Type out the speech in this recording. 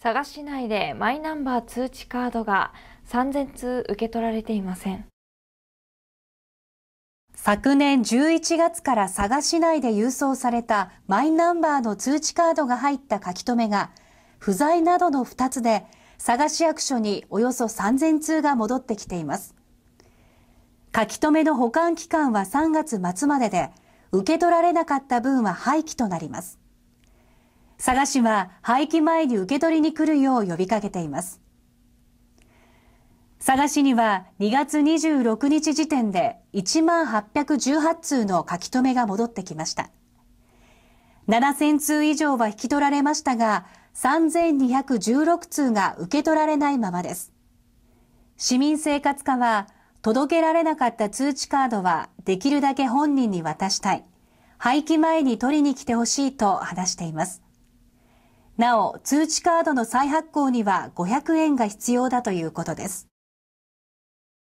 佐賀市内でマイナンバー通知カードが3000通受け取られていません昨年11月から佐賀市内で郵送されたマイナンバーの通知カードが入った書き留めが不在などの2つで佐賀市役所におよそ3000通が戻ってきています書き留めの保管期間は3月末までで受け取られなかった分は廃棄となります。佐賀市は廃棄前に受け取りに来るよう呼びかけています。佐賀市には2月26日時点で1万818通の書き留めが戻ってきました。7000通以上は引き取られましたが、3216通が受け取られないままです。市民生活課は届けられなかった通知カードはできるだけ本人に渡したい。廃棄前に取りに来てほしいと話しています。なお、通知カードの再発行には500円が必要だということです。